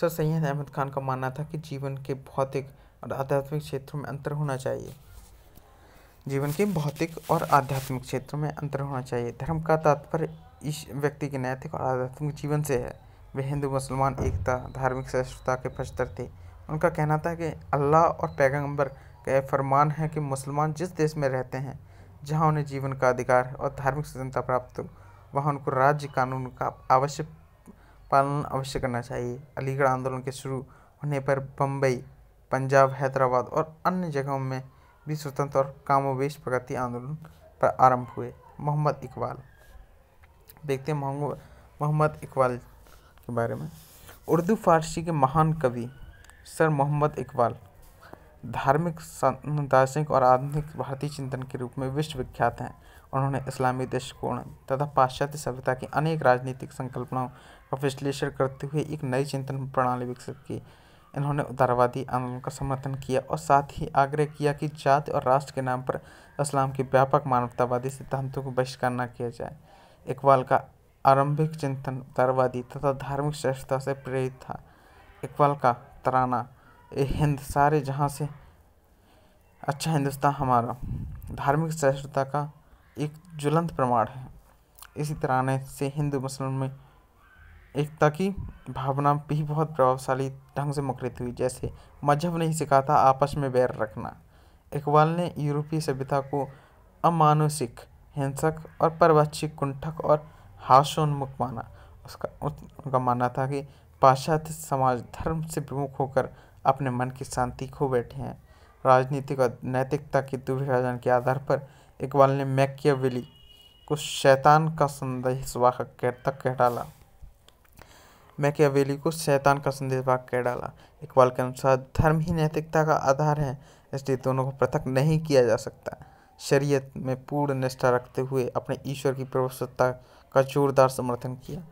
sir Syed Ahmad Khan का मानना था कि जीवन के भौतिक और आध्यात्मिक क्षेत्रों में अंतर होना चाहिए जीवन के भौतिक और आध्यात्मिक क्षेत्रों में अंतर होना चाहिए धर्म का तात्पर्य इस व्यक्ति के नैतिक और आध्यात्मिक जीवन से है वे हिंदू मुसलमान एकता धार्मिक सहिष्णुता के पचतर थे उनका कहना था कि अल्लाह और पैगंबर का यह फरमान है कि मुसलमान जिस देश में रहते हैं जहाँ उन्हें जीवन का अधिकार और धार्मिक स्वतंत्रता प्राप्त हो वहाँ उनको राज्य कानून का आवश्यक पालन अवश्य करना चाहिए अलीगढ़ आंदोलन के शुरू होने पर बम्बई पंजाब हैदराबाद और अन्य जगहों में भी स्वतंत्र और कामोवेश प्रगति आंदोलन पर आरंभ हुए मोहम्मद इकबाल देखते हैं मोहम्मद इकबाल के बारे में उर्दू फारसी के महान कवि सर मोहम्मद इकबाल धार्मिक दार्शनिक और आधुनिक भारतीय चिंतन के रूप में विश्वविख्यात हैं उन्होंने इस्लामी दृष्टिकोण तथा पाश्चात्य सभ्यता की अनेक राजनीतिक संकल्पनाओं का विश्लेषण करते हुए एक नई चिंतन प्रणाली विकसित की इन्होंने उदारवादी आंदोलन का समर्थन किया और साथ ही आग्रह किया कि जाति और राष्ट्र के नाम पर इस्लाम के व्यापक मानवतावादी सिद्धांतों को बहिष्कार न किया जाए इकबाल का आरंभिक चिंतन उदारवादी तथा धार्मिक श्रेष्ठता से प्रेरित था इकबाल का तराना ए हिंद सारे जहाँ से अच्छा हिंदुस्तान हमारा धार्मिक श्रेष्ठता का एक ज्वलंत प्रमाण है इसी तराने से हिंदू मुस्लिम में एकता की भावना भी बहुत प्रभावशाली ढंग से मुखरित हुई जैसे मजहब नहीं सिखाता आपस में बैर रखना इकबाल ने यूरोपीय सभ्यता को अमानुषिक हिंसक और परवक्षिक कुंठक और हाशोन्मुख माना उसका उनका मानना था कि पाश्चात्य समाज धर्म से विमुख होकर अपने मन की शांति खो बैठे हैं राजनीतिक और नैतिकता के दुविभाजन के आधार पर इकबाल ने मैकियावेली को शैतान का संदेश वाहक तक कह डाला मैकेवेली को शैतान का संदेश भाग कह डाला इकबाल के अनुसार धर्म ही नैतिकता का आधार है इसलिए दोनों को पृथक नहीं किया जा सकता शरीयत में पूर्ण निष्ठा रखते हुए अपने ईश्वर की प्रवसत्ता का जोरदार समर्थन किया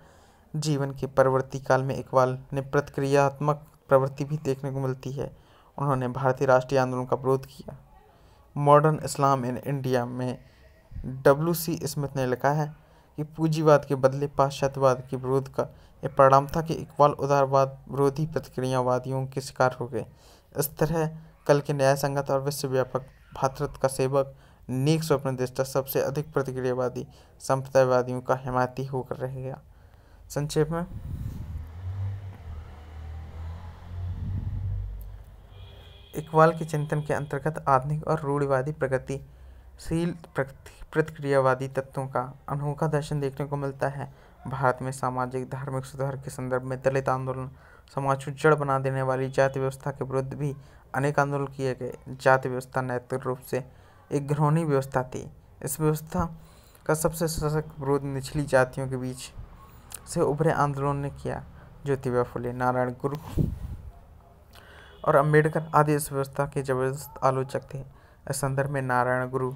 जीवन के परवर्ती काल में इकबाल ने प्रतिक्रियात्मक प्रवृत्ति भी देखने को मिलती है उन्होंने भारतीय राष्ट्रीय आंदोलन का विरोध किया मॉडर्न इस्लाम इन इंडिया में डब्ल्यू सी स्मिथ ने लिखा है कि पूंजीवाद के बदले पाश्चात्यवाद के विरोध का ये था कि इकबाल उदारवाद विरोधी प्रतिक्रियावादियों के शिकार हो गए इस तरह कल के न्याय संगत और विश्वव्यापक भातृत्व का सेवक नेक दृष्टा सबसे अधिक प्रतिक्रियावादी संप्रदायवादियों का हिमायती होकर रह गया संक्षेप में इकबाल के चिंतन के अंतर्गत आधुनिक और रूढ़िवादी प्रगतिशील प्रतिक्रियावादी तत्वों का अनोखा दर्शन देखने को मिलता है भारत में सामाजिक धार्मिक सुधार के संदर्भ में दलित आंदोलन समाज को जड़ बना देने वाली जाति व्यवस्था के विरुद्ध भी अनेक आंदोलन किए गए जाति व्यवस्था नैतिक रूप से एक घृणी व्यवस्था थी इस व्यवस्था का सबसे सशक्त विरोध निचली जातियों के बीच से उभरे आंदोलन ने किया ज्योतिबा फुले नारायण गुरु और अंबेडकर आदि इस व्यवस्था के जबरदस्त आलोचक थे इस संदर्भ में नारायण गुरु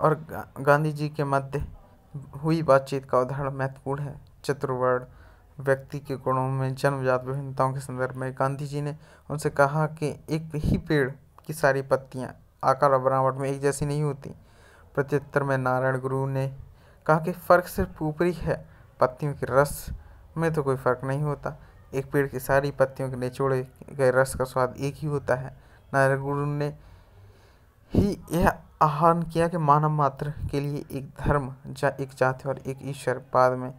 और गांधी जी के मध्य हुई बातचीत का उदाहरण महत्वपूर्ण है चतुर्वर्ण व्यक्ति के गुणों में जन्मजात विभिन्नताओं के संदर्भ में गांधी जी ने उनसे कहा कि एक ही पेड़ की सारी पत्तियां आकार और बनावट में एक जैसी नहीं होती प्रत्युत्तर में नारायण गुरु ने कहा कि फ़र्क सिर्फ ऊपरी है पत्तियों के रस में तो कोई फ़र्क नहीं होता एक पेड़ की सारी पत्तियों के निचोड़े गए रस का स्वाद एक ही होता है नारायण गुरु ने ही यह आह्वान किया कि मानव मात्र के लिए एक धर्म जा एक जाति और एक ईश्वर बाद में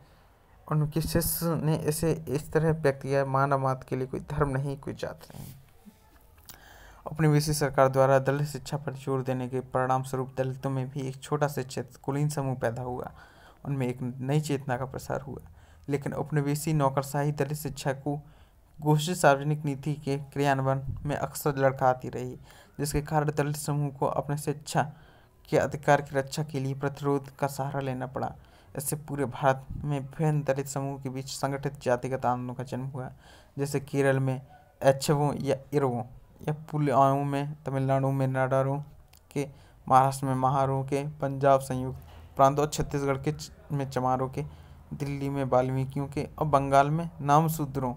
उनके शिष्य ने इसे इस तरह व्यक्त किया मानव मात के लिए कोई धर्म नहीं कोई जात नहीं अपनी विशेष सरकार द्वारा दलित शिक्षा पर जोर देने के परिणाम स्वरूप दलितों में भी एक छोटा शिक्षित कुलीन समूह पैदा हुआ उनमें एक नई चेतना का प्रसार हुआ लेकिन उपनिवेशी नौकरशाही दलित शिक्षा को घोषित सार्वजनिक नीति के क्रियान्वयन में अक्सर आती रही जिसके कारण दलित समूह को अपने शिक्षा के अधिकार की रक्षा के लिए प्रतिरोध का सहारा लेना पड़ा इससे पूरे भारत में विभिन्न दलित समूहों के बीच संगठित जातिगत आंदोलनों का जन्म हुआ जैसे केरल में एच्छवों या इरवों या पुलियाओं में तमिलनाडु में नाडारों के महाराष्ट्र में महारों के पंजाब संयुक्त प्रांतों छत्तीसगढ़ के में चमारों के दिल्ली में वाल्मीकियों के और बंगाल में नामसूद्रों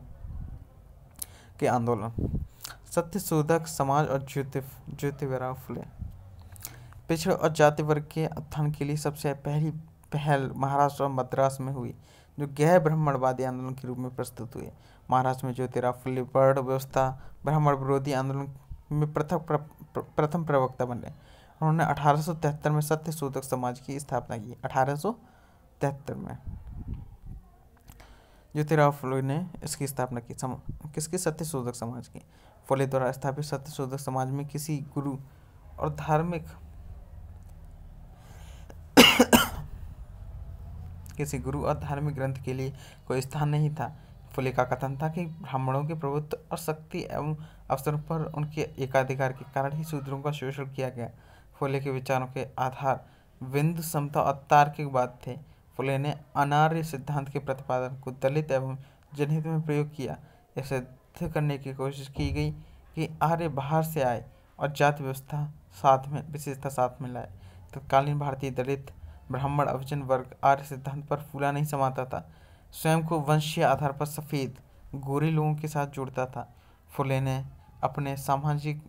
के आंदोलन सत्यशोधक समाज और ज्योति ज्योतिवराव फुले पिछड़े और जाति वर्ग के उत्थान के लिए सबसे पहली पहल महाराष्ट्र और मद्रास में हुई जो गैर ब्राह्मणवादी आंदोलन के रूप में प्रस्तुत हुए महाराष्ट्र में ज्योतिराव फुले वर्ण व्यवस्था ब्राह्मण विरोधी आंदोलन में प्रथम प्रथम प्रवक्ता बने उन्होंने अठारह में सत्य सूतक समाज की स्थापना की अठारह में ज्योतिराव फुले ने इसकी स्थापना की सम किसकी शोधक समाज की फुले द्वारा स्थापित सत्य शोधक समाज में किसी गुरु और धार्मिक किसी गुरु और धार्मिक ग्रंथ के लिए कोई स्थान नहीं था फुले का कथन था कि ब्राह्मणों के प्रभुत्व और शक्ति एवं अवसरों पर उनके एकाधिकार के कारण ही शूद्रों का शोषण किया गया फुले के विचारों के आधार बिंदु समता और तार्किक बात थे फुले ने अनार्य सिद्धांत के प्रतिपादन को दलित एवं जनहित में प्रयोग किया यह सिद्ध करने की कोशिश की गई कि आर्य बाहर से आए और जाति व्यवस्था साथ में विशेषता साथ में लाए तत्कालीन भारतीय दलित ब्राह्मण अवजन वर्ग आर्य सिद्धांत पर फूला नहीं समाता था स्वयं को वंशीय आधार पर सफ़ेद गोरे लोगों के साथ जोड़ता था फुले ने अपने सामाजिक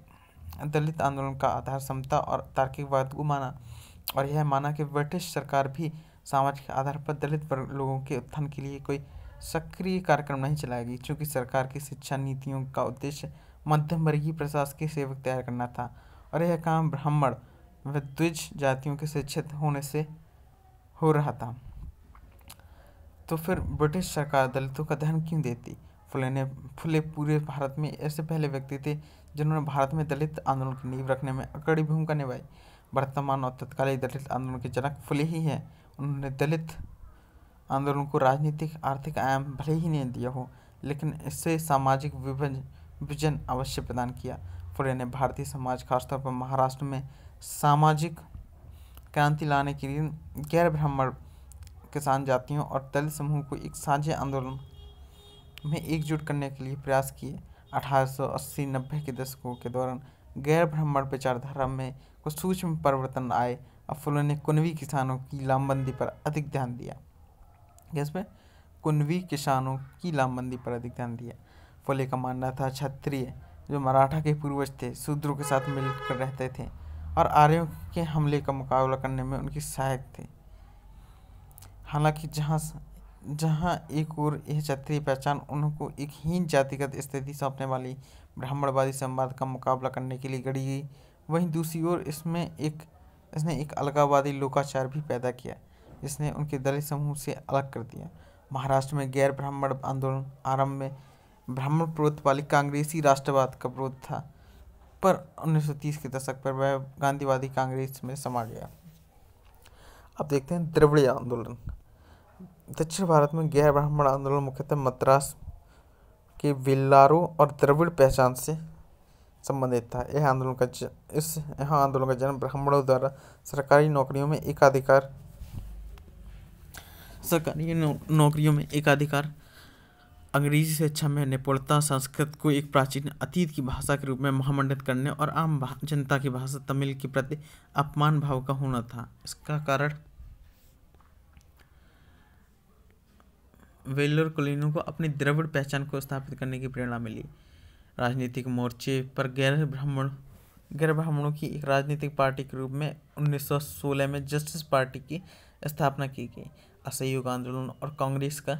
दलित आंदोलन का आधार समता और तार्किकवाद को माना और यह माना कि ब्रिटिश सरकार भी सामाजिक आधार पर दलित वर्ग लोगों के उत्थान के लिए कोई सक्रिय कार्यक्रम नहीं चलाएगी चूँकि सरकार की शिक्षा नीतियों का उद्देश्य मध्यम वर्गीय प्रशासकीय सेवक तैयार करना था और यह काम ब्राह्मण व द्विज जातियों के शिक्षित होने से हो रहा था तो फिर ब्रिटिश सरकार दलितों का धन क्यों देती फुले ने फुले पूरे भारत में ऐसे पहले व्यक्ति थे जिन्होंने भारत में दलित आंदोलन की नींव रखने में अकड़ी भूमिका निभाई वर्तमान और तत्कालीन दलित आंदोलन के जनक फुले ही हैं उन्होंने दलित आंदोलन को राजनीतिक आर्थिक आयाम भले ही नहीं दिया हो लेकिन इससे सामाजिक विभजन अवश्य प्रदान किया फुले ने भारतीय समाज खासतौर पर महाराष्ट्र में सामाजिक क्रांति लाने के लिए गैर ब्राह्मण किसान जातियों और दलित समूह को एक साझे आंदोलन में एकजुट करने के लिए प्रयास किए 1880-90 के दशकों के दौरान गैर ब्राह्मण विचारधारा में कुछ सूक्ष्म परिवर्तन आए और फुलों ने कुनवी किसानों की लामबंदी पर अधिक ध्यान दिया इसमें कुनवी किसानों की लामबंदी पर अधिक ध्यान दिया फुले का मानना था क्षत्रिय जो मराठा के पूर्वज थे शूद्रों के साथ मिलकर रहते थे और आर्यों के हमले का मुकाबला करने में उनकी सहायक थे हालांकि जहाँ जहाँ एक और यह क्षत्रिय पहचान उनको एक हीन जातिगत स्थिति सौंपने वाली ब्राह्मणवादी संवाद का मुकाबला करने के लिए गढ़ी गई वहीं दूसरी ओर इसमें एक इसने एक अलगावादी लोकाचार भी पैदा किया जिसने उनके दलित समूह से अलग कर दिया महाराष्ट्र में गैर ब्राह्मण आंदोलन आरंभ में ब्राह्मण प्रोत वाली कांग्रेसी राष्ट्रवाद का विरोध था पर 1930 के दशक पर वह गांधीवादी कांग्रेस में समा गया अब देखते हैं द्रविड़ आंदोलन दक्षिण भारत में गैर ब्राह्मण आंदोलन मुख्यतः मद्रास के विल्लारो और द्रविड़ पहचान से संबंधित था यह आंदोलन का इस यह आंदोलन का जन्म ब्राह्मणों द्वारा सरकारी नौकरियों में एकाधिकार सरकारी नौ, नौकरियों में एकाधिकार अंग्रेजी से अच्छा मैंने निपुणता संस्कृत को एक प्राचीन अतीत की भाषा के रूप में महामंडित करने और आम जनता की भाषा तमिल के प्रति अपमान भाव का होना था इसका कारण वेलोर कुलीनों को अपनी द्रविड़ पहचान को स्थापित करने की प्रेरणा मिली राजनीतिक मोर्चे पर गैर ब्राह्मण गैर ब्राह्मणों की एक राजनीतिक पार्टी के रूप में 1916 में जस्टिस पार्टी की स्थापना की गई असहयोग आंदोलन और कांग्रेस का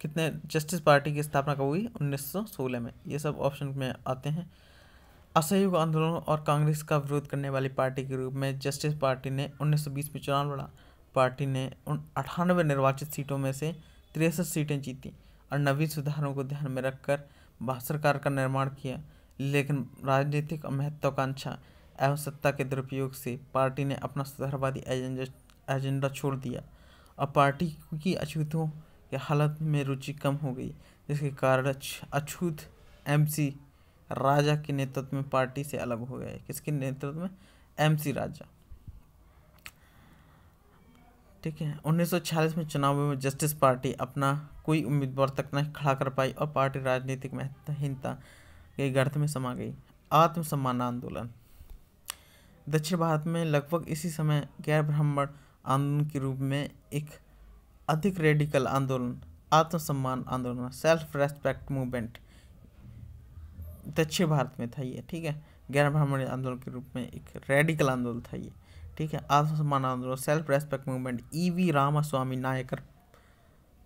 कितने जस्टिस पार्टी की स्थापना कब हुई 1916 में ये सब ऑप्शन में आते हैं असहयोग आंदोलन और कांग्रेस का विरोध करने वाली पार्टी के रूप में जस्टिस पार्टी ने 1920 में चुनाव लड़ा पार्टी ने उन अठानवे निर्वाचित सीटों में से तिरसठ सीटें जीती और नवीन सुधारों को ध्यान में रखकर भारत सरकार का निर्माण किया लेकिन राजनीतिक महत्वाकांक्षा एवं सत्ता के दुरुपयोग से पार्टी ने अपना सुधारवादी एजेंडा छोड़ दिया और पार्टी की अछूतों या हालत में रुचि कम हो गई जिसके कारण अछूत एमसी राजा के नेतृत्व में पार्टी से अलग हो गए किसके नेतृत्व में एमसी राजा ठीक है 1946 में चुनावों में जस्टिस पार्टी अपना कोई उम्मीदवार तक नहीं खड़ा कर पाई और पार्टी राजनीतिक महत्वहीनता के गर्त में समा गई आत्मसम्मान आंदोलन दक्षिण भारत में लगभग इसी समय गैर ब्राह्मण आंदोलन के रूप में एक अधिक रेडिकल आंदोलन आत्मसम्मान आंदोलन सेल्फ रेस्पेक्ट मूवमेंट दक्षिण भारत में था ये ठीक है गैर ब्राह्मण आंदोलन के रूप में एक रेडिकल आंदोलन था ये ठीक है आत्मसम्मान आंदोलन self respect movement E V Ramasamy Naicker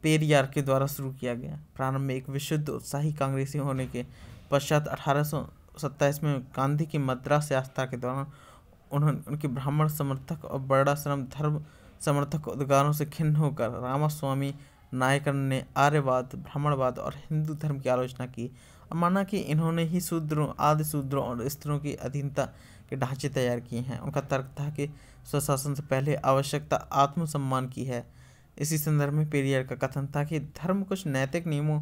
Periyar के द्वारा शुरू किया गया प्रारंभ में एक विशुद्ध उत्साही कांग्रेसी होने के पश्चात अठारह में गांधी की मद्रास यात्रा के दौरान उन्होंने उनके ब्राह्मण समर्थक और बड़ा श्रम धर्म समर्थक उद्गारों से खिन्न होकर रामास्वामी नायकन ने आर्यवाद ब्राह्मणवाद और हिंदू धर्म की आलोचना की और माना कि इन्होंने ही शूद्रों आदि शूद्रों और स्त्रियों की अधीनता के ढांचे तैयार किए हैं उनका तर्क था कि स्वशासन से पहले आवश्यकता आत्मसम्मान की है इसी संदर्भ में पेरियर का कथन था कि धर्म कुछ नैतिक नियमों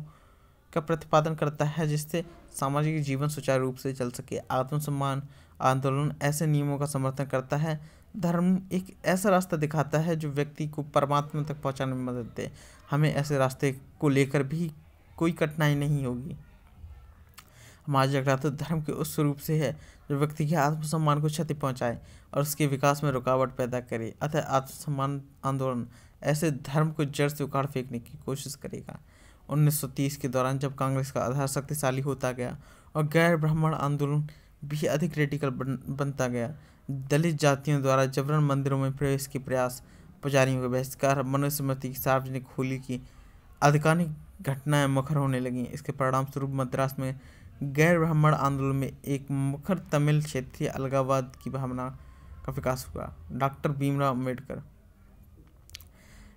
का प्रतिपादन करता है जिससे सामाजिक जीवन सुचारू रूप से चल सके आत्मसम्मान आंदोलन ऐसे नियमों का समर्थन करता है धर्म एक ऐसा रास्ता दिखाता है जो व्यक्ति को परमात्मा तक पहुंचाने में मदद दे हमें ऐसे रास्ते को लेकर भी कोई कठिनाई नहीं होगी हमारा झगड़ा तो धर्म के उस स्वरूप से है जो व्यक्ति के आत्मसम्मान को क्षति पहुंचाए और उसके विकास में रुकावट पैदा करे अतः आत्मसम्मान आंदोलन ऐसे धर्म को जड़ से उखाड़ फेंकने की कोशिश करेगा 1930 के दौरान जब कांग्रेस का आधार शक्तिशाली होता गया और गैर ब्राह्मण आंदोलन भी अधिक क्रिटिकल बन, बनता गया दलित जातियों द्वारा जबरन मंदिरों में प्रवेश के प्रयास पुजारियों के बहिष्कार मनुस्मृति की सार्वजनिक होली की आधिकारिक घटनाएं मुखर होने लगीं इसके परिणाम स्वरूप मद्रास में गैर ब्राह्मण आंदोलन में एक मुखर तमिल क्षेत्रीय अलगावाद की भावना का विकास हुआ डॉक्टर भीमराव अम्बेडकर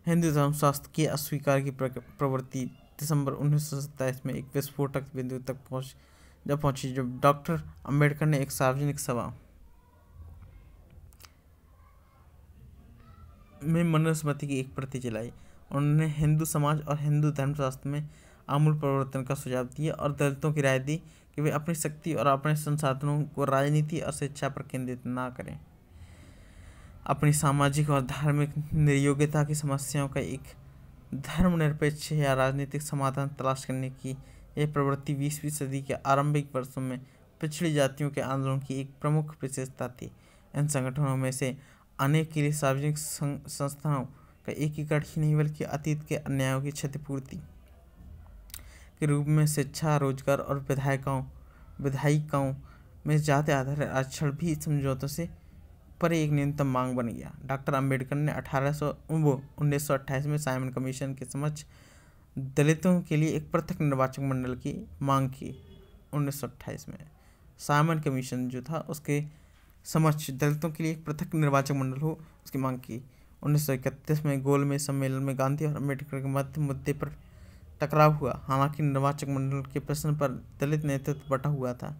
हिंदू धर्म शास्त्र के अस्वीकार की प्रवृत्ति दिसंबर उन्नीस में एक विस्फोटक बिंदु तक पहुंच जब पहुंची जब डॉक्टर अंबेडकर ने एक सार्वजनिक सभा में मनुस्मृति की एक प्रति चलाई उन्होंने हिंदू समाज और हिंदू धर्मशास्त्र में आमूल परिवर्तन का सुझाव दिया और दलितों की राय दी कि वे अपनी शक्ति और अपने संसाधनों को राजनीति और शिक्षा पर केंद्रित ना करें अपनी सामाजिक और धार्मिक निर्योग्यता की समस्याओं का एक धर्मनिरपेक्ष या राजनीतिक समाधान तलाश करने की यह प्रवृत्ति बीसवीं सदी के आरंभिक वर्षों में पिछड़ी जातियों के आंदोलन की एक प्रमुख विशेषता थी इन संगठनों में से आने के लिए सार्वजनिक संस्थाओं का एकीकरण ही नहीं बल्कि अतीत के अन्यायों की क्षतिपूर्ति के रूप में शिक्षा रोजगार और विधायिकाओं विधायिकाओं में जाते आधारित आरक्षण भी समझौतों से पर एक न्यूनतम मांग बन गया डॉक्टर अंबेडकर ने अठारह सौ उन्नीस में साइमन कमीशन के समक्ष दलितों के लिए एक पृथक निर्वाचक मंडल की मांग की उन्नीस में साइमन कमीशन जो था उसके समक्ष दलितों के लिए एक पृथक निर्वाचक मंडल हो उसकी मांग की उन्नीस में गोल में सम्मेलन में गांधी और अम्बेडकर के मध्य मुद्दे पर टकराव हुआ हालांकि निर्वाचक मंडल के प्रश्न पर दलित नेतृत्व बटा हुआ था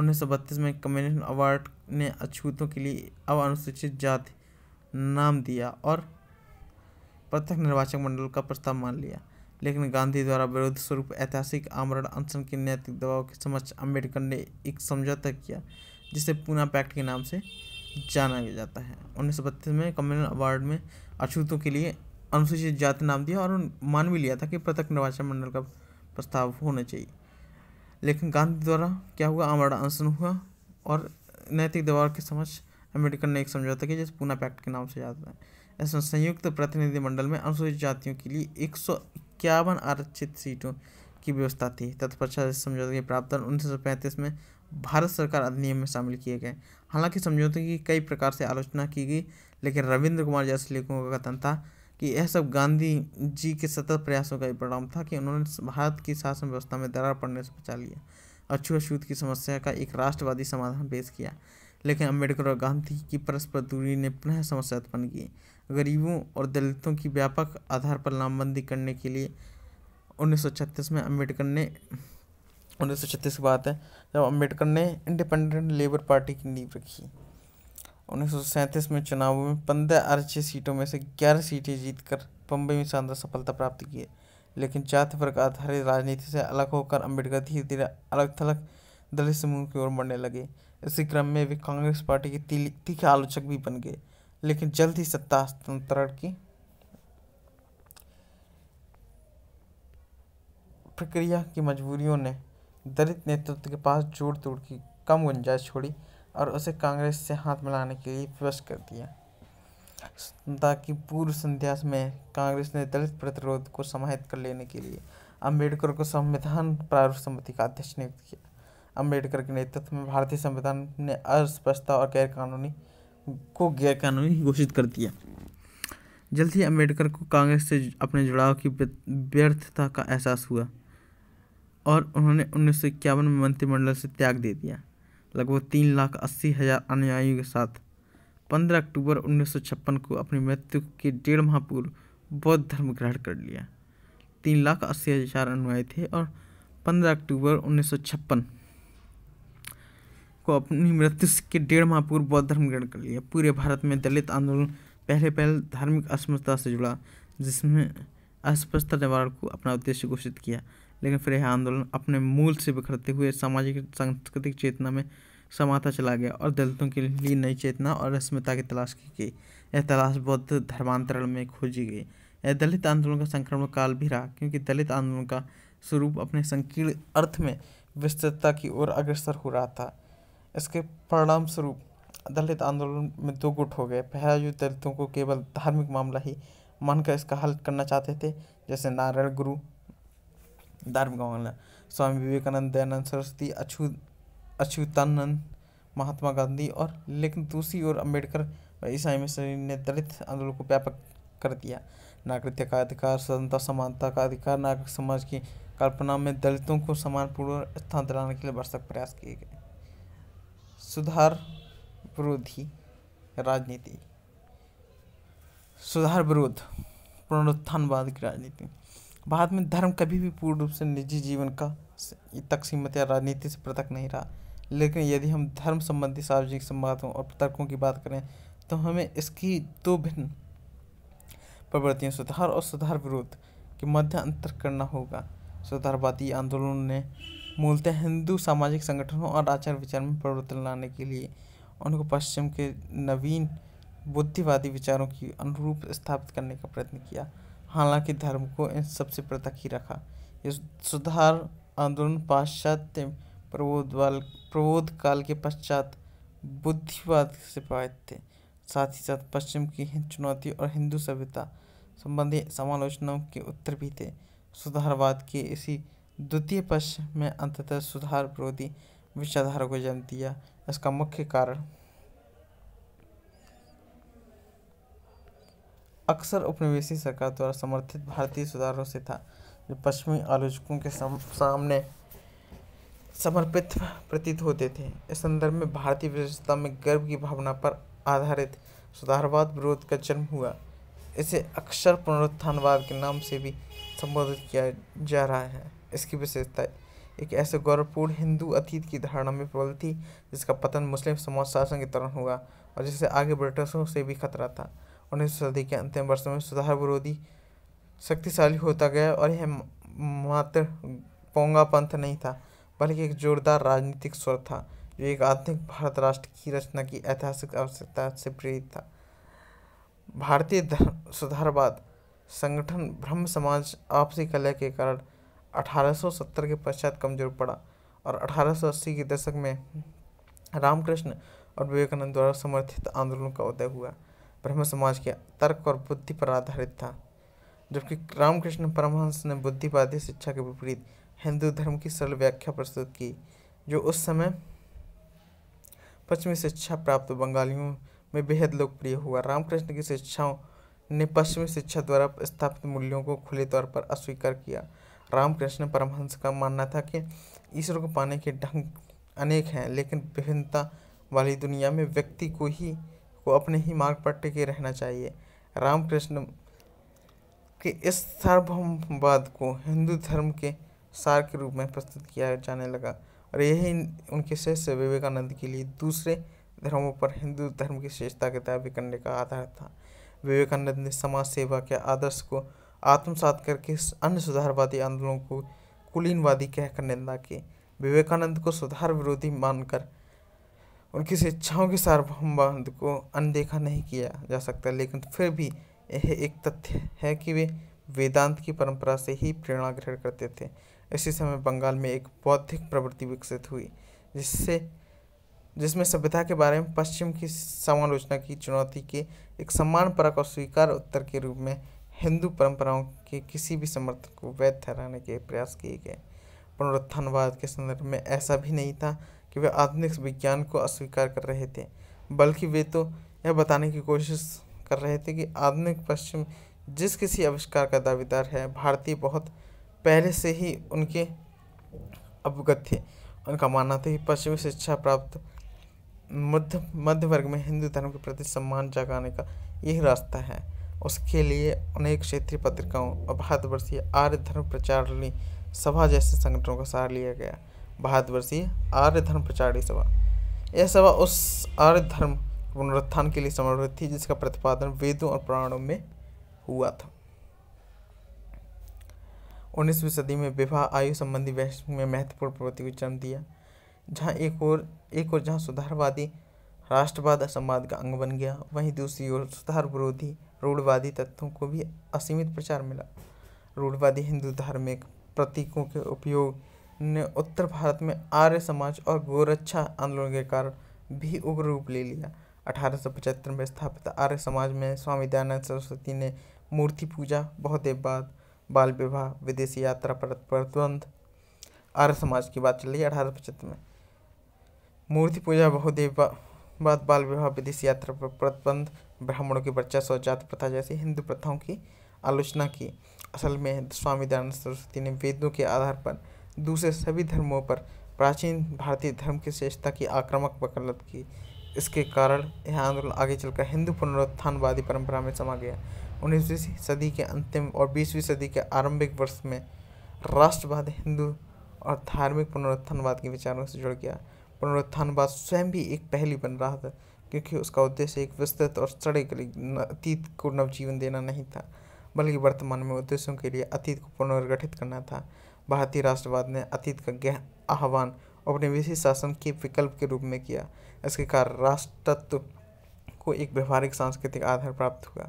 उन्नीस में कम्युनिस्ट अवार्ड ने अछूतों के लिए अब अनुसूचित जाति नाम दिया और पृथक निर्वाचक मंडल का प्रस्ताव मान लिया लेकिन गांधी द्वारा विरोध स्वरूप ऐतिहासिक आमरण अनशन के नैतिक दबाव के समक्ष अम्बेडकर ने एक समझौता किया जिसे पूना पैक्ट के नाम से जाना जाता है उन्नीस सौ बत्तीस में कम्युनल अवार्ड में अछूतों के लिए अनुसूचित जाति नाम दिया और मान भी लिया था कि पृथक निर्वाचन मंडल का प्रस्ताव होना चाहिए लेकिन गांधी द्वारा क्या हुआ आमरण अनशन हुआ और नैतिक दबाव के समक्ष अम्बेडकर ने एक समझौता किया जिसे पूना पैक्ट के नाम से जाता है ऐसे संयुक्त प्रतिनिधिमंडल में अनुसूचित जातियों के लिए एक सौ इक्यावन आरक्षित सीटों की व्यवस्था थी तत्पश्चात इस समझौते के प्रावधान उन्नीस में भारत सरकार अधिनियम में शामिल किए गए हालांकि समझौते की कई प्रकार से आलोचना की गई लेकिन रविंद्र कुमार जैसे लेखकों का कथन था कि यह सब गांधी जी के सतत प्रयासों का परिणाम था कि उन्होंने भारत की शासन व्यवस्था में दरार पड़ने से बचा लिया अछूत छूआछूत की समस्या का एक राष्ट्रवादी समाधान पेश किया लेकिन अम्बेडकर और गांधी की परस्पर दूरी ने पुनः समस्या उत्पन्न की गरीबों और दलितों की व्यापक आधार पर लामबंदी करने के लिए उन्नीस में अम्बेडकर ने उन्नीस सौ छत्तीस की बात है जब अम्बेडकर ने इंडिपेंडेंट लेबर पार्टी की नींव रखी उन्नीस सौ सैंतीस में चुनावों में पंद्रह अरछ सीटों में से ग्यारह सीटें जीतकर बम्बई में शानदार सफलता प्राप्त की है लेकिन जाति वर्ग आधारित राजनीति से अलग होकर अम्बेडकर धीरे धीरे अलग थलग दलित समूह की ओर बढ़ने लगे इसी क्रम में वे कांग्रेस पार्टी के तीखे आलोचक भी बन गए लेकिन जल्द ही सत्ता हस्तांतरण की प्रक्रिया की मजबूरियों ने दलित नेतृत्व के पास जोड़ तोड़ की कम गुंजाइश छोड़ी और उसे कांग्रेस से हाथ मिलाने के लिए विवश कर दिया स्वतंत्रता की पूर्व संध्या में कांग्रेस ने दलित प्रतिरोध को समाहित कर लेने के लिए अंबेडकर को संविधान प्रारूप समिति का अध्यक्ष नियुक्त किया अंबेडकर के नेतृत्व में भारतीय संविधान ने अस्पष्टता और गैरकानूनी को गैरकानूनी घोषित कर दिया जल्द ही अंबेडकर को कांग्रेस से अपने जुड़ाव की व्यर्थता का एहसास हुआ और उन्होंने उन्नीस में मंत्रिमंडल से त्याग दे दिया लगभग तीन लाख अस्सी हज़ार अनुयायियों के साथ 15 अक्टूबर उन्नीस को अपनी मृत्यु के डेढ़ माह पूर्व बौद्ध धर्म ग्रहण कर लिया तीन लाख अस्सी हज़ार अनुयायी थे और 15 अक्टूबर उन्नीस को अपनी मृत्यु के डेढ़ माह पूर्व बौद्ध धर्म ग्रहण कर लिया पूरे भारत में दलित आंदोलन पहले पहल धार्मिक असमता से जुड़ा जिसमें अस्पष्टता निवारण को अपना उद्देश्य घोषित किया लेकिन फिर यह आंदोलन अपने मूल से बिखरते हुए सामाजिक सांस्कृतिक चेतना में समाता चला गया और दलितों के लिए नई चेतना और अस्मिता की तलाश की गई यह तलाश बौद्ध धर्मांतरण में खोजी गई यह दलित आंदोलन का संक्रमण काल भी रहा क्योंकि दलित आंदोलन का स्वरूप अपने संकीर्ण अर्थ में विस्तृतता की ओर अग्रसर हो रहा था इसके परिणाम स्वरूप दलित आंदोलन में दो गुट हो गए पहला युद्ध दलितों को केवल धार्मिक मामला ही मानकर इसका हल करना चाहते थे जैसे नारायण गुरु धार्मिक गंवाला स्वामी विवेकानंद दयानंद सरस्वती अछू अछूतानंद महात्मा गांधी और लेकिन दूसरी ओर अम्बेडकर और ईसाई मिशनरी ने दलित आंदोलन को व्यापक कर दिया नागरिकता का अधिकार स्वतंत्रता समानता का अधिकार नागरिक समाज की कल्पना में दलितों को समान पूर्व स्थान दिलाने के लिए भरसक प्रयास किए गए सुधार विरोधी राजनीति सुधार विरोध पुनरुत्थानवाद की राजनीति भारत में धर्म कभी भी पूर्ण रूप से निजी जीवन का तकसीमत या राजनीति से पृथक नहीं रहा लेकिन यदि हम धर्म संबंधी सार्वजनिक संवादों और तर्कों की बात करें तो हमें इसकी दो भिन्न प्रवृत्तियों सुधार और सुधार विरोध के मध्य अंतर करना होगा सुधारवादी आंदोलन ने मूलतः हिंदू सामाजिक संगठनों और आचार विचार में परिवर्तन लाने के लिए उनको पश्चिम के नवीन बुद्धिवादी विचारों की अनुरूप स्थापित करने का प्रयत्न किया हालांकि धर्म को इन सबसे पृथक ही रखा इस सुधार आंदोलन पाश्चात्य प्रबोधवाल प्रबोध काल के पश्चात बुद्धिवाद से प्रभावित थे साथ ही साथ पश्चिम की चुनौती और हिंदू सभ्यता संबंधी समालोचनाओं के उत्तर भी थे सुधारवाद के इसी द्वितीय पक्ष में अंततः सुधार विरोधी विचारधारा को जन्म दिया इसका मुख्य कारण अक्सर उपनिवेशी सरकार द्वारा समर्थित भारतीय सुधारों से था जो पश्चिमी आलोचकों के सामने समर्पित प्रतीत होते थे इस संदर्भ में भारतीय विशेषता में गर्व की भावना पर आधारित सुधारवाद विरोध का जन्म हुआ इसे अक्सर पुनरुत्थानवाद के नाम से भी संबोधित किया जा रहा है इसकी विशेषता एक ऐसे गौरवपूर्ण हिंदू अतीत की धारणा में प्रबल थी जिसका पतन मुस्लिम समाज शासन के तरह हुआ और जिससे आगे ब्रिटिशों से भी खतरा था सौ सदी के अंतिम वर्षों में सुधार विरोधी शक्तिशाली होता गया और यह मात्र पोंगा पंथ नहीं था बल्कि एक जोरदार राजनीतिक स्वर था जो एक आधुनिक भारत राष्ट्र की रचना की ऐतिहासिक आवश्यकता से प्रेरित था भारतीय सुधारवाद संगठन ब्रह्म समाज आपसी कलह के कारण 1870 के पश्चात कमजोर पड़ा और 1880 के दशक में रामकृष्ण और विवेकानंद द्वारा समर्थित आंदोलन का उदय हुआ ब्रह्म समाज के तर्क और बुद्धि पर आधारित था जबकि रामकृष्ण परमहंस ने बुद्धिवादी शिक्षा के विपरीत हिंदू धर्म की सरल व्याख्या प्रस्तुत की जो उस समय पश्चिमी शिक्षा प्राप्त बंगालियों में बेहद लोकप्रिय हुआ रामकृष्ण की शिक्षाओं ने पश्चिमी शिक्षा द्वारा स्थापित मूल्यों को खुले तौर पर अस्वीकार किया रामकृष्ण परमहंस का मानना था कि ईश्वर को पाने के ढंग अनेक हैं लेकिन विभिन्नता वाली दुनिया में व्यक्ति को ही को अपने ही मार्ग पर टिके रहना चाहिए रामकृष्ण के इस सार्वभौमवाद को हिंदू धर्म के सार के रूप में प्रस्तुत किया जाने लगा और यही उनके शिष्य विवेकानंद के लिए दूसरे धर्मों पर हिंदू धर्म की श्रेष्ठता के दावे करने का आधार था विवेकानंद ने समाज सेवा के आदर्श को आत्मसात करके अन्य सुधारवादी आंदोलनों को कुलीनवादी कहकर निंदा की विवेकानंद को सुधार विरोधी मानकर उनकी शिक्षाओं के सार्वभौमवाद को अनदेखा नहीं किया जा सकता लेकिन फिर भी यह एक तथ्य है कि वे वेदांत की परंपरा से ही प्रेरणा ग्रहण करते थे इसी समय बंगाल में एक बौद्धिक प्रवृत्ति विकसित हुई जिससे जिसमें सभ्यता के बारे में पश्चिम की समालोचना की चुनौती के एक सम्मान परक और स्वीकार उत्तर के रूप में हिंदू परंपराओं के किसी भी समर्थन को वैध ठहराने के प्रयास किए गए पुनरुत्थानवाद के संदर्भ में ऐसा भी नहीं था कि वे आधुनिक विज्ञान को अस्वीकार कर रहे थे बल्कि वे तो यह बताने की कोशिश कर रहे थे कि आधुनिक पश्चिम जिस किसी आविष्कार का दावेदार है भारतीय बहुत पहले से ही उनके अवगत थे उनका मानना था कि पश्चिमी शिक्षा प्राप्त मध्य मध्य वर्ग में हिंदू धर्म के प्रति सम्मान जगाने का यही रास्ता है उसके लिए उन्हें क्षेत्रीय पत्रिकाओं और भारतवर्षीय आर्य धर्म प्रचारणी सभा जैसे संगठनों का सहारा लिया गया भारतवर्षीय आर्य धर्म प्रचारी सभा यह सभा उस आर्य धर्म पुनरुत्थान के लिए समर्पित थी जिसका प्रतिपादन वेदों और पुराणों में हुआ था उन्नीसवीं सदी में विवाह आयु संबंधी वैश्विक में महत्वपूर्ण प्रवृत्ति को जन्म दिया जहाँ एक और एक और जहाँ सुधारवादी राष्ट्रवाद संवाद का अंग बन गया वहीं दूसरी ओर सुधार विरोधी रूढ़वादी तत्वों को भी असीमित प्रचार मिला रूढ़वादी हिंदू धार्मिक प्रतीकों के उपयोग ने उत्तर भारत में आर्य समाज और गोरक्षा आंदोलन के कारण भी उग्र रूप ले लिया अठारह में स्थापित आर्य समाज में स्वामी दयानंद सरस्वती ने मूर्ति पूजा बहुत देर बाद बाल विवाह विदेशी यात्रा पर प्रतिबंध आर्य समाज की बात चल रही है अठारह में मूर्ति पूजा बहुत देर बाद बाल विवाह विदेशी यात्रा पर प्रतिबंध ब्राह्मणों की वर्चस्व जात प्रथा जैसी हिंदू प्रथाओं की आलोचना की असल में स्वामी दयानंद सरस्वती ने वेदों के आधार पर दूसरे सभी धर्मों पर प्राचीन भारतीय धर्म की श्रेष्ठता की आक्रामक वकालत की इसके कारण यह आंदोलन आगे चलकर हिंदू पुनरुत्थानवादी परंपरा में समा गया उन्नीसवीं सदी के अंतिम और बीसवीं सदी के आरंभिक वर्ष में राष्ट्रवाद हिंदू और धार्मिक पुनरुत्थानवाद के विचारों से जुड़ गया पुनरुत्थानवाद स्वयं भी एक पहली बन रहा था क्योंकि उसका उद्देश्य एक विस्तृत और सड़े गले अतीत को नवजीवन देना नहीं था बल्कि वर्तमान में उद्देश्यों के लिए अतीत को पुनर्गठित करना था भारतीय राष्ट्रवाद ने अतीत का आह्वान अपने विशेष शासन के विकल्प के रूप में किया इसके कारण राष्ट्रत्व को एक व्यवहारिक सांस्कृतिक आधार प्राप्त हुआ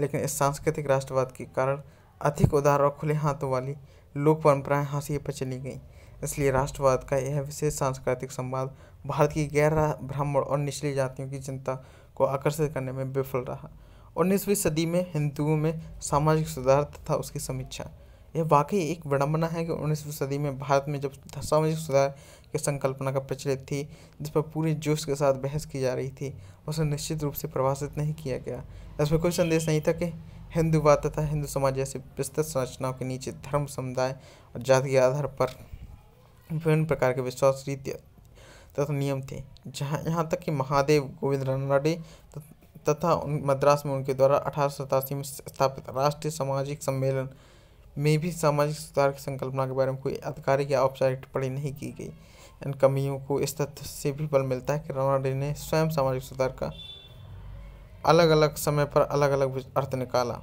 लेकिन इस सांस्कृतिक राष्ट्रवाद के कारण अधिक उदार और खुले हाथों वाली लोक परंपराएं हाँसी पर चली गईं इसलिए राष्ट्रवाद का यह विशेष सांस्कृतिक संवाद भारत की गैर ब्राह्मण और निचली जातियों की जनता को आकर्षित करने में विफल रहा उन्नीसवीं सदी में हिंदुओं में सामाजिक सुधार तथा उसकी समीक्षा यह वाकई एक विडम्बना है कि उन्नीसवीं सदी में भारत में जब सामाजिक सुधार की संकल्पना का प्रचलित थी जिस पर पूरे जोश के साथ बहस की जा रही थी उसे निश्चित रूप से प्रभाषित नहीं किया गया इसमें कोई संदेश नहीं था कि हिंदूवाद तथा हिंदू समाज जैसी विस्तृत संरचनाओं के नीचे धर्म समुदाय और जाति के आधार पर विभिन्न प्रकार के विश्वास रीति तथा नियम थे जहाँ यहाँ तक कि महादेव गोविंद रनवाडे तथा उन मद्रास में उनके द्वारा अठारह में स्थापित राष्ट्रीय सामाजिक सम्मेलन में भी सामाजिक सुधार की संकल्पना के बारे में कोई आधिकारिक या औपचारिक टिप्पणी नहीं की गई इन कमियों को इस तथ्य से भी बल मिलता है कि रॉनाडे ने स्वयं सामाजिक सुधार का अलग अलग समय पर अलग अलग अर्थ निकाला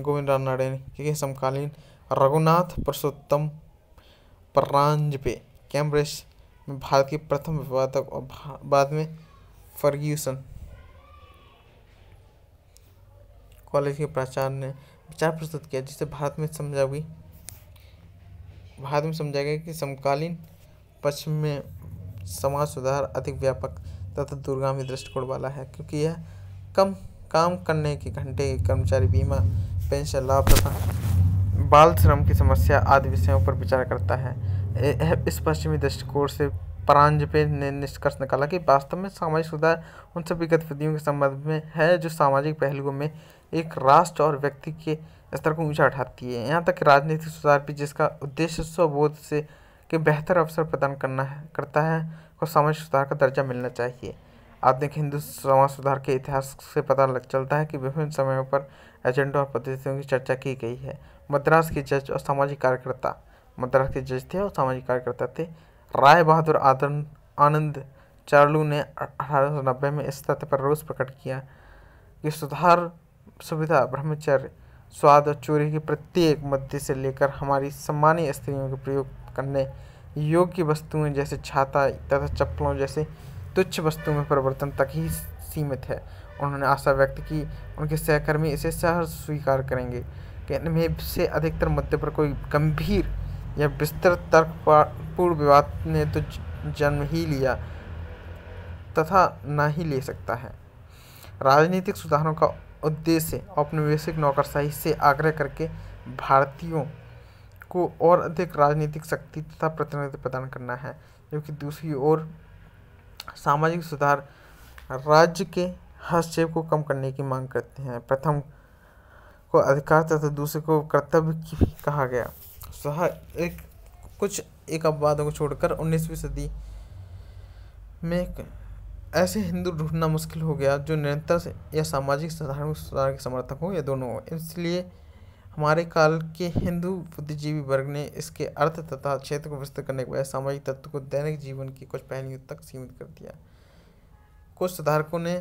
गोविंद रानाडे के समकालीन रघुनाथ पुरुषोत्तम परांजपे कैम्ब्रिज में भारत के प्रथम विवादक और बाद में फर्ग्यूसन कॉलेज के प्राचार्य ने विचार प्रस्तुत किया जिसे भारत में समझा हुई भारत में समझा गया कि समकालीन पश्चिम में समाज सुधार अधिक व्यापक तथा दूरगामी दृष्टिकोण वाला है क्योंकि यह कम काम करने के घंटे कर्मचारी बीमा पेंशन लाभ तथा बाल श्रम की समस्या आदि विषयों पर विचार करता है इस पश्चिमी दृष्टिकोण से परांजपे ने निष्कर्ष निकाला कि वास्तव में सामाजिक सुधार उन सभी गतिविधियों के संबंध में है जो सामाजिक पहलुओं में एक राष्ट्र और व्यक्ति के स्तर को ऊंचा उठाती है यहाँ तक राजनीतिक सुधार भी जिसका उद्देश्य स्वबोध से के बेहतर अवसर प्रदान करना है करता है को समाज सुधार का दर्जा मिलना चाहिए आधुनिक हिंदू समाज सुधार के इतिहास से पता लग चलता है कि विभिन्न समयों पर एजेंडों और पद्धतियों की चर्चा की गई है मद्रास के जज और सामाजिक कार्यकर्ता मद्रास के जज थे और सामाजिक कार्यकर्ता थे राय बहादुर आदन आनंद चार्लू ने अठारह में इस तथ्य पर रोष प्रकट किया कि सुधार सुविधा ब्रह्मचर्य स्वाद और चोरी के प्रत्येक मध्य से लेकर हमारी सम्मानी स्त्रियों के प्रयोग करने योग्य वस्तुएं जैसे छाता तथा चप्पलों जैसे तुच्छ वस्तुओं में परिवर्तन तक ही सीमित है उन्होंने आशा व्यक्त की उनके सहकर्मी इसे सहर स्वीकार करेंगे कि इनमें से अधिकतर मुद्दे पर कोई गंभीर या विस्तृत तर्क पूर्ण विवाद ने तो जन्म ही लिया तथा न ही ले सकता है राजनीतिक सुधारों का उद्देश्य औपनिवेशिक नौकरशाही से आग्रह करके भारतीयों को और अधिक राजनीतिक शक्ति तथा प्रतिनिधित्व प्रदान करना है जबकि दूसरी ओर सामाजिक सुधार राज्य के हस्तक्षेप को कम करने की मांग करते हैं प्रथम को अधिकार तथा दूसरे को कर्तव्य की कहा गया सह एक कुछ एक अपवादों को छोड़कर उन्नीसवीं सदी में ऐसे हिंदू ढूंढना मुश्किल हो गया जो निरंतर या सामाजिक धार्मिक सुधार के समर्थक हों या दोनों हों इसलिए हमारे काल के हिंदू बुद्धिजीवी वर्ग ने इसके अर्थ तथा क्षेत्र को विस्तृत करने के बजाय सामाजिक तत्व को दैनिक जीवन की कुछ पहलियों तक सीमित कर दिया कुछ सुधारकों ने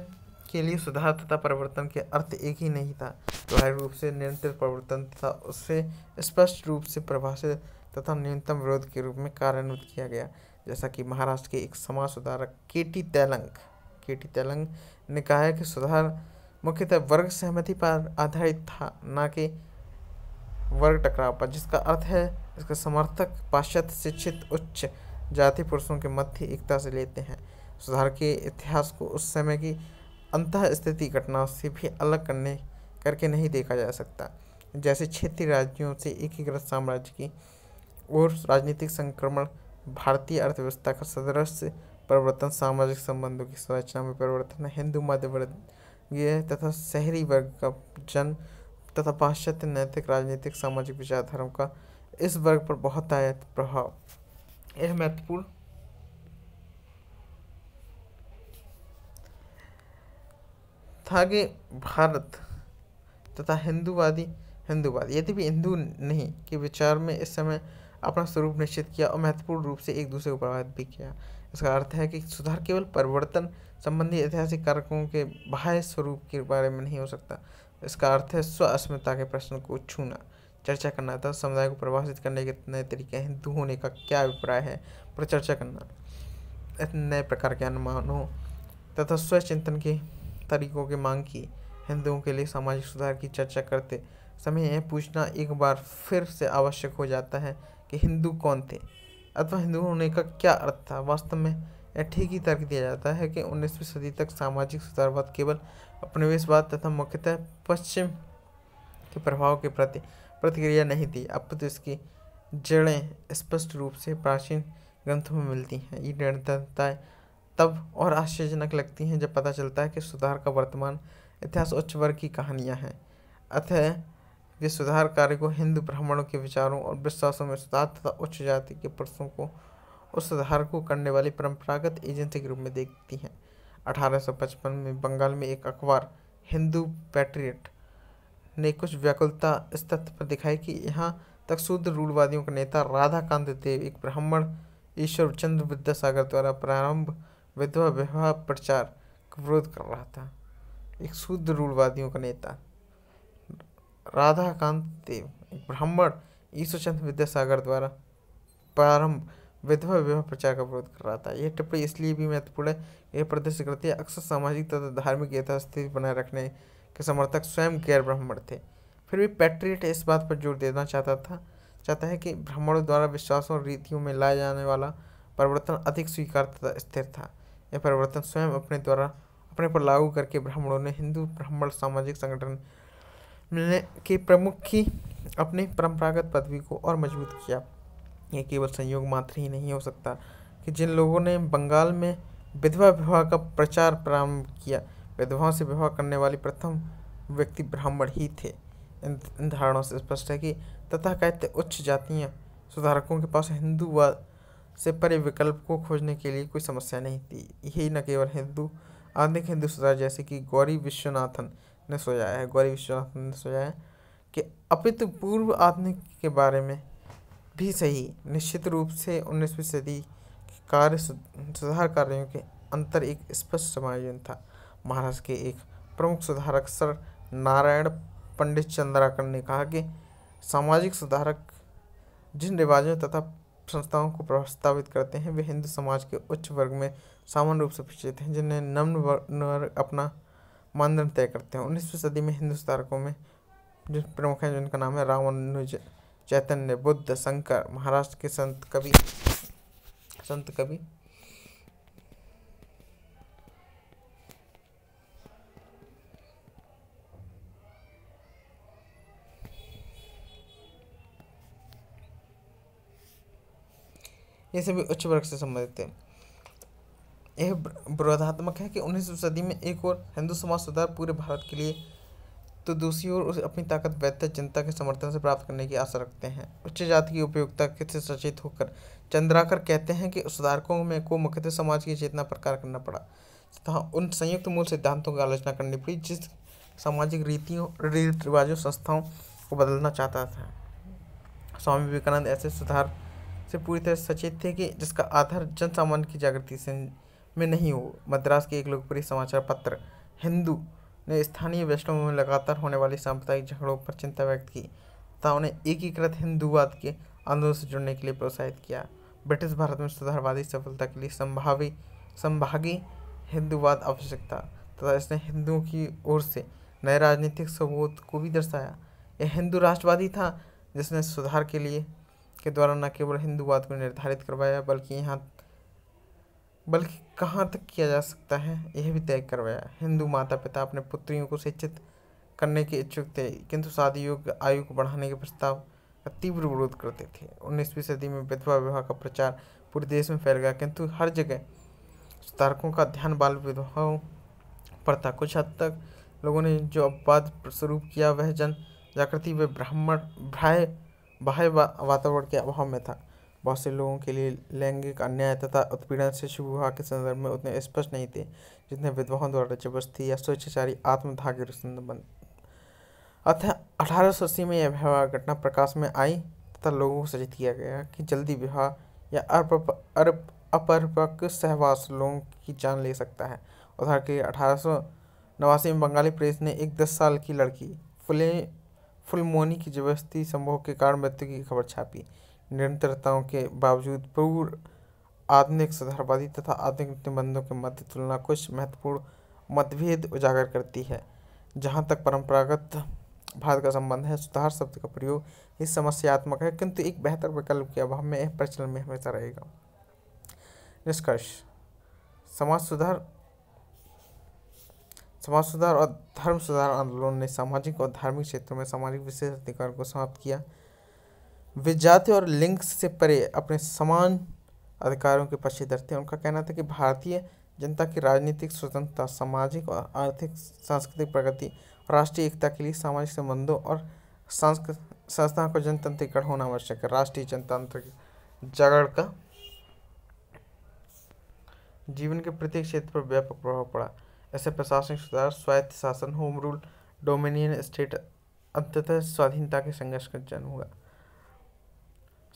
के लिए सुधार तथा परिवर्तन के अर्थ एक ही नहीं था गहर रूप से निरंतर परिवर्तन तथा उससे स्पष्ट रूप से परिभाषित तथा न्यूनतम विरोध के रूप में कार्यान्वित किया गया जैसा कि महाराष्ट्र के एक समाज सुधारक के टी तेलंग के टी तेलंग ने कहा है कि सुधार मुख्यतः वर्ग सहमति पर आधारित था न कि वर्ग टकराव पर जिसका अर्थ है इसका समर्थक पाश्चात्य शिक्षित उच्च जाति पुरुषों के मध्य एकता से लेते हैं सुधार के इतिहास को उस समय की अंतः स्थिति घटनाओं से भी अलग करने करके नहीं देखा जा सकता जैसे क्षेत्रीय राज्यों से एकीकृत साम्राज्य की और राजनीतिक संक्रमण भारतीय अर्थव्यवस्था का सदृश परिवर्तन सामाजिक संबंधों की संरचना में परिवर्तन हिंदू मध्यवर्गीय तथा शहरी वर्ग का जन तथा पाश्चात्य नैतिक राजनीतिक सामाजिक विचारधाराओं का इस वर्ग पर बहुत आयत प्रभाव यह महत्वपूर्ण था कि भारत तथा हिंदूवादी हिंदूवादी यदि भी हिंदू नहीं के विचार में इस समय अपना स्वरूप निश्चित किया और महत्वपूर्ण रूप से एक दूसरे को प्रभावित भी किया इसका अर्थ है कि सुधार केवल परिवर्तन संबंधी ऐतिहासिक कारकों के बाह्य स्वरूप के बारे में नहीं हो सकता इसका अर्थ है स्व अस्मिता के प्रश्न को छूना चर्चा करना था समुदाय को प्रभावित करने के नए तरीके हिंदू होने का क्या अभिप्राय है पर चर्चा करना नए प्रकार के अनुमानों तथा चिंतन के तरीकों की मांग की हिंदुओं के लिए सामाजिक सुधार की चर्चा करते समय यह पूछना एक बार फिर से आवश्यक हो जाता है कि हिंदू कौन थे अथवा हिंदू होने का क्या अर्थ था वास्तव में यह ठीक ही तर्क दिया जाता है कि उन्नीसवीं सदी तक सामाजिक सुधारवाद केवल अपनिवेशवाद तथा मुख्यतः पश्चिम के प्रभाव के प्रति प्रतिक्रिया नहीं थी अब तो इसकी जड़ें स्पष्ट रूप से प्राचीन ग्रंथों में मिलती हैं ये निरंतरताएँ तब और आश्चर्यजनक लगती हैं जब पता चलता है कि सुधार का वर्तमान इतिहास उच्च वर्ग की कहानियाँ हैं अतः वे सुधार कार्य को हिंदू ब्राह्मणों के विचारों और विश्वासों में सुधार तथा उच्च जाति के पुरुषों को उस सुधार को करने वाली परंपरागत एजेंसी के रूप में देखती हैं 1855 में बंगाल में एक अखबार हिंदू पैट्रियट ने कुछ व्याकुलता इस तथ्य पर दिखाई कि यहाँ तक शुद्ध रूढ़वादियों का नेता राधाकांत देव एक ब्राह्मण ईश्वर चंद्र विद्यासागर द्वारा प्रारंभ विधवा विवाह प्रचार का विरोध कर रहा था एक शूद्र रूढ़वादियों का नेता देव एक ब्राह्मण ईश्वरचंद विद्यासागर द्वारा प्रारंभ विधवा विवाह प्रचार का विरोध कर रहा था यह टिप्पणी इसलिए भी महत्वपूर्ण है यह प्रदर्शित करती है अक्सर सामाजिक तथा धार्मिक यथास्थिति बनाए रखने के समर्थक स्वयं गैर ब्राह्मण थे फिर भी पैट्रियट इस बात पर जोर देना चाहता था चाहता है कि ब्राह्मणों द्वारा विश्वासों और रीतियों में लाए जाने वाला परिवर्तन अधिक स्वीकार तथा स्थिर था यह परिवर्तन स्वयं अपने द्वारा अपने पर लागू करके ब्राह्मणों ने हिंदू ब्राह्मण सामाजिक संगठन मिलने के प्रमुख की अपने परंपरागत पदवी को और मजबूत किया ये केवल संयोग मात्र ही नहीं हो सकता कि जिन लोगों ने बंगाल में विधवा विवाह का प्रचार प्रारंभ किया विधवाओं से विवाह करने वाले प्रथम व्यक्ति ब्राह्मण ही थे इन धारणों से स्पष्ट है कि तथा तथाकथित उच्च जातीय सुधारकों के पास हिंदूवाद से परे विकल्प को खोजने के लिए कोई समस्या नहीं थी यही न केवल हिंदू आधुनिक हिंदू सुधार जैसे कि गौरी विश्वनाथन ने सोचा है गौरी विश्वनाथ ने सोचा है कि अपित पूर्व आधुनिक के बारे में भी सही निश्चित रूप से उन्नीसवीं सदी के कार्य सुधार कार्यों के अंतर एक स्पष्ट समायोजन था महाराष्ट्र के एक प्रमुख सुधारक सर नारायण पंडित चंद्राकर ने कहा कि सामाजिक सुधारक जिन रिवाजों तथा संस्थाओं को प्रस्तावित करते हैं वे हिंदू समाज के उच्च वर्ग में सामान्य रूप से पिछड़े थे जिन्हें नम्न वर्ग अपना मानदंड तय करते हैं उन्नीसवीं सदी में हिंदू सुधारकों में जो प्रमुख हैं जिनका नाम है रामानुज चैतन्य बुद्ध शंकर महाराष्ट्र के संत कवि संत कवि ये सभी उच्च वर्ग से संबंधित हैं यह विरोधात्मक है कि उन्नीसवीं सदी में एक और हिंदू समाज सुधार पूरे भारत के लिए तो दूसरी ओर उसे अपनी ताकत बेहतर जनता के समर्थन से प्राप्त करने की आशा रखते हैं उच्च जाति की उपयोगिता से सचेत होकर चंद्राकर कहते हैं कि सुधारकों में को मुख्यतः समाज की चेतना प्रकार करना पड़ा तथा उन संयुक्त मूल सिद्धांतों की आलोचना करनी पड़ी जिस सामाजिक रीतियों रीति रिवाजों संस्थाओं को बदलना चाहता था स्वामी विवेकानंद ऐसे सुधार से पूरी तरह सचेत थे कि जिसका आधार जन सामान्य की जागृति से में नहीं हो मद्रास के एक लोकप्रिय समाचार पत्र हिंदू ने स्थानीय वैष्णव में लगातार होने वाले सांप्रदायिक झगड़ों पर चिंता व्यक्त की तथा उन्हें एकीकृत हिंदूवाद के आंदोलन से जुड़ने के लिए प्रोत्साहित किया ब्रिटिश भारत में सुधारवादी सफलता के लिए संभावी संभागी हिंदूवाद आवश्यकता तथा इसने हिंदुओं की ओर से नए राजनीतिक सबूत को भी दर्शाया यह हिंदू राष्ट्रवादी था जिसने सुधार के लिए के द्वारा न केवल हिंदूवाद को निर्धारित करवाया बल्कि यहाँ बल्कि कहाँ तक किया जा सकता है यह भी तय करवाया हिंदू माता पिता अपने पुत्रियों को शिक्षित करने के इच्छुक थे किंतु शादी योग्य आयु को बढ़ाने के प्रस्ताव का तीव्र विरोध करते थे उन्नीसवीं सदी में विधवा विवाह का प्रचार पूरे देश में फैल गया किंतु हर जगह सुधारकों का ध्यान बाल विधवाओं पर था कुछ हद तक लोगों ने जो अपवाद स्वरूप किया वह जन जागृति व ब्राह्मण भ्राय बाह्य वातावरण के अभाव में था बहुत से लोगों के लिए लैंगिक अन्याय तथा उत्पीड़न से शुरू हुआ के संदर्भ में उतने स्पष्ट नहीं थे जितने विद्वानों द्वारा जबरदस्ती या स्वेच्छाचारी संदर्भ बन अतः अठारह सौ अस्सी में यह विवाह घटना प्रकाश में आई तथा लोगों को सचेत किया गया कि जल्दी विवाह या अर्प अपरपक्व सहवास लोगों की जान ले सकता है उदाहरण के अठारह नवासी में बंगाली प्रेस ने एक दस साल की लड़की फुले फुलमोनी की जबरस्ती संभोग के कारण मृत्यु की खबर छापी निरंतरताओं के बावजूद पूर्व आधुनिक सुधारवादी तथा आधुनिक निबंधों के मध्य तुलना कुछ महत्वपूर्ण मतभेद उजागर करती है जहाँ तक परंपरागत भारत का संबंध है सुधार शब्द का प्रयोग इस समस्यात्मक है किंतु एक बेहतर विकल्प के अभाव में यह प्रचलन में हमेशा रहेगा निष्कर्ष समाज सुधार समाज सुधार और धर्म सुधार आंदोलन ने सामाजिक और धार्मिक क्षेत्रों में सामाजिक विशेष अधिकार को समाप्त किया वे जाति और लिंग से परे अपने समान अधिकारों के पीछे डरते हैं उनका कहना था कि भारतीय जनता की राजनीतिक स्वतंत्रता सामाजिक और आर्थिक सांस्कृतिक प्रगति राष्ट्रीय एकता के लिए सामाजिक संबंधों और संस्थाओं को गढ़ होना आवश्यक है राष्ट्रीय जनतांत्रिक जागरण का जीवन के प्रत्येक क्षेत्र पर व्यापक प्रभाव पड़ा ऐसे प्रशासनिक सुधार स्वायत्त शासन होम रूल डोमिनियन स्टेट अंततः स्वाधीनता के संघर्ष का जन्म हुआ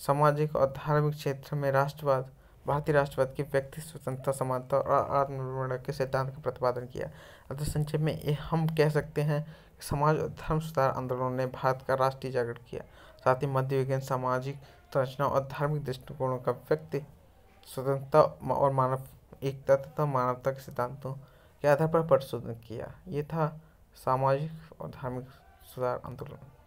सामाजिक और धार्मिक क्षेत्र में राष्ट्रवाद भारतीय राष्ट्रवाद की व्यक्ति स्वतंत्रता समानता और आत्मनिर्भर के सिद्धांत का प्रतिपादन किया अतः संक्षेप में ये हम कह सकते हैं कि समाज और धर्म सुधार आंदोलन ने भारत का राष्ट्रीय जागरण किया साथ ही मध्ययुगीन सामाजिक संरचना और धार्मिक दृष्टिकोणों का व्यक्ति स्वतंत्रता और मानव एकता तथा मानवता के सिद्धांतों के आधार पर प्रशोधन किया ये था सामाजिक और धार्मिक सुधार आंदोलन